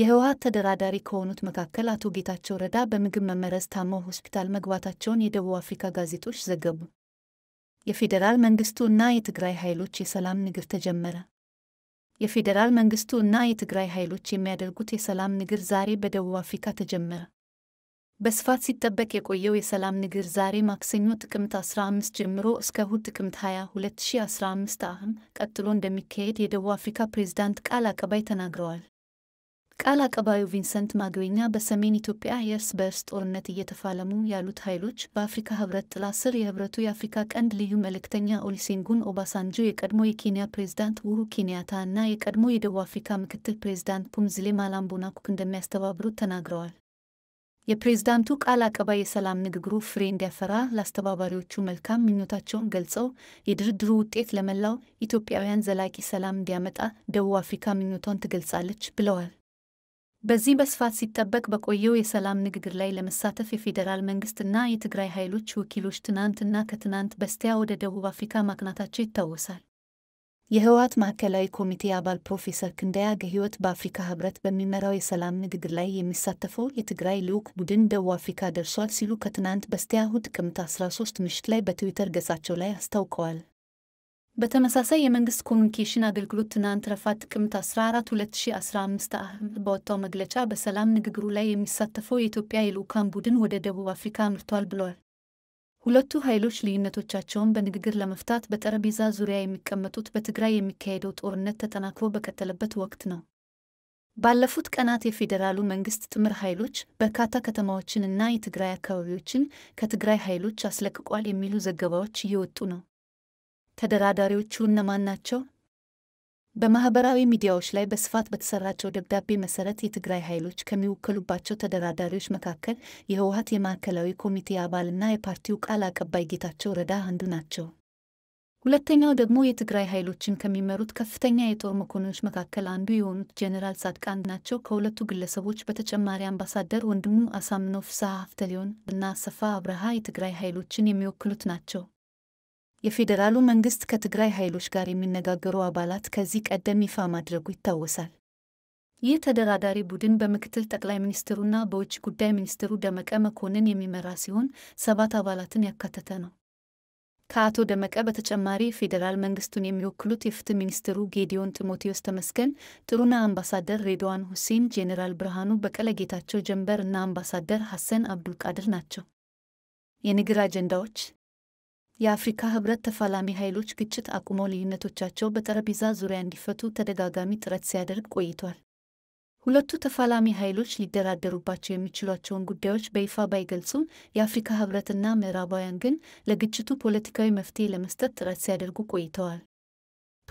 የህወሀት ተደራዳሪ ከሆኑት መካከል አቶ ጌታቸው ረዳ በምግብ መመረዝ ታመው ሆስፒታል መግባታቸውን የደቡብ አፍሪካ ጋዜጦች ዘገቡ። የፌዴራል መንግስቱ እና የትግራይ ኃይሎች የሰላም ንግር ተጀመረ። የፌዴራል መንግስቱ እና የትግራይ ኃይሎች የሚያደርጉት የሰላም ንግር ዛሬ በደቡብ አፍሪካ ተጀመረ። በስፋት ሲጠበቅ የቆየው የሰላም ንግር ዛሬ ማክሰኞ ጥቅምት 15 ጀምሮ እስከ እሁድ ጥቅምት 20 2015 ቀጥሎ እንደሚካሄድ የደቡብ አፍሪካ ፕሬዝዳንት ቃል አቀባይ ተናግረዋል። ቃል አቀባዩ ቪንሰንት ማግበኛ በሰሜን ኢትዮጵያ የእርስ በእርስ ጦርነት እየተፋለሙ ያሉት ኃይሎች በአፍሪካ ህብረት ጥላ ስር የህብረቱ የአፍሪካ ቀንድ ልዩ መልእክተኛ ኦሊሴንጉን ኦባሳንጆ፣ የቀድሞ የኬንያ ፕሬዝዳንት ውሁ ኬንያታ እና የቀድሞ የደቡብ አፍሪካ ምክትል ፕሬዝዳንት ፑምዝሌ ማላምቦና ኩክ እንደሚያስተባብሩት ተናግረዋል። የፕሬዝዳንቱ ቃል አቀባይ የሰላም ንግግሩ ፍሬ እንዲያፈራ ለአስተባባሪዎቹ መልካም ምኞታቸውን ገልጸው የድርድሩ ውጤት ለመላው ኢትዮጵያውያን ዘላቂ ሰላም እንዲያመጣ ደቡብ አፍሪካ ምኞቷን ትገልጻለች ብለዋል። በዚህ በስፋት ሲጠበቅ በቆየው የሰላም ንግግር ላይ ለመሳተፍ የፌዴራል መንግስትና የትግራይ ኃይሎች ወኪሎች ትናንትና ከትናንት በስቲያ ወደ ደቡብ አፍሪካ ማቅናታቸው ይታወሳል። የህወሓት ማዕከላዊ ኮሚቴ አባል ፕሮፌሰር ክንደያ ገህይወት በአፍሪካ ህብረት በሚመራው የሰላም ንግግር ላይ የሚሳተፈው የትግራይ ልዑክ ቡድን ደቡብ አፍሪካ ደርሷል ሲሉ ከትናንት በስቲያ እሁድ ጥቅምት 13 ምሽት ላይ በትዊተር ገጻቸው ላይ አስታውቀዋል። በተመሳሳይ የመንግስት ኮሚኒኬሽን አገልግሎት ትናንት ረፋት ጥቅምት 14 2015 ዓ.ም በወጣው መግለጫ በሰላም ንግግሩ ላይ የሚሳተፈው የኢትዮጵያ የልዑካን ቡድን ወደ ደቡብ አፍሪካ አምርቷል ብሏል። ሁለቱ ኃይሎች ልዩነቶቻቸውን በንግግር ለመፍታት በጠረጴዛ ዙሪያ የሚቀመጡት በትግራይ የሚካሄደው ጦርነት ተጠናክሮ በቀጠለበት ወቅት ነው። ባለፉት ቀናት የፌዴራሉ መንግስት ጥምር ኃይሎች በርካታ ከተማዎችን እና የትግራይ አካባቢዎችን ከትግራይ ኃይሎች አስለቅቋል የሚሉ ዘገባዎች እየወጡ ነው። ተደራዳሪዎቹ እነማን ናቸው? በማኅበራዊ ሚዲያዎች ላይ በስፋት በተሰራቸው ደብዳቤ መሠረት የትግራይ ኃይሎች ከሚወከሉባቸው ተደራዳሪዎች መካከል የህወሀት የማዕከላዊ ኮሚቴ አባልና የፓርቲው ቃል አቀባይ ጌታቸው ረዳ አንዱ ናቸው። ሁለተኛው ደግሞ የትግራይ ኃይሎችን ከሚመሩት ከፍተኛ የጦር መኮንኖች መካከል አንዱ የሆኑት ጄኔራል ጻድቃን ናቸው። ከሁለቱ ግለሰቦች በተጨማሪ አምባሳደር ወንድሙ አሳምኖ ፍስሐ ሀፍተሊዮን እና አሰፋ አብረሃ የትግራይ ኃይሎችን የሚወክሉት ናቸው። የፌዴራሉ መንግስት ከትግራይ ኃይሎች ጋር የሚነጋገሩ አባላት ከዚህ ቀደም ይፋ ማድረጉ ይታወሳል። ይህ ተደራዳሪ ቡድን በምክትል ጠቅላይ ሚኒስትሩና በውጭ ጉዳይ ሚኒስትሩ ደመቀ መኮንን የሚመራ ሲሆን ሰባት አባላትን ያካተተ ነው። ከአቶ ደመቀ በተጨማሪ ፌዴራል መንግስቱን የሚወክሉት የፍትህ ሚኒስትሩ ጌዲዮን ጢሞቴዎስ ተመስገን ጥሩና፣ አምባሳደር ሬድዋን ሁሴን፣ ጄኔራል ብርሃኑ በቀለ፣ ጌታቸው ጀንበር እና አምባሳደር ሐሰን አብዱልቃድር ናቸው። የንግግር አጀንዳዎች የአፍሪካ ህብረት ተፋላሚ ኃይሎች ግጭት አቁመው ልዩነቶቻቸው በጠረጴዛ ዙሪያ እንዲፈቱ ተደጋጋሚ ጥረት ሲያደርግ ቆይቷል። ሁለቱ ተፋላሚ ኃይሎች ሊደራደሩባቸው የሚችሏቸውን ጉዳዮች በይፋ ባይገልጹም የአፍሪካ ህብረትና ምዕራባውያን ግን ለግጭቱ ፖለቲካዊ መፍትሄ ለመስጠት ጥረት ሲያደርጉ ቆይተዋል።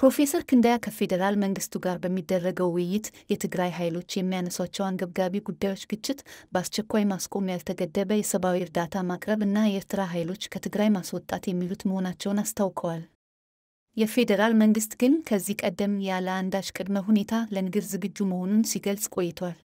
ፕሮፌሰር ክንዳያ ከፌዴራል መንግስቱ ጋር በሚደረገው ውይይት የትግራይ ኃይሎች የሚያነሷቸው አንገብጋቢ ጉዳዮች ግጭት በአስቸኳይ ማስቆም፣ ያልተገደበ የሰብአዊ እርዳታ ማቅረብ እና የኤርትራ ኃይሎች ከትግራይ ማስወጣት የሚሉት መሆናቸውን አስታውቀዋል። የፌዴራል መንግስት ግን ከዚህ ቀደም ያለ አንዳች ቅድመ ሁኔታ ለንግድ ዝግጁ መሆኑን ሲገልጽ ቆይቷል።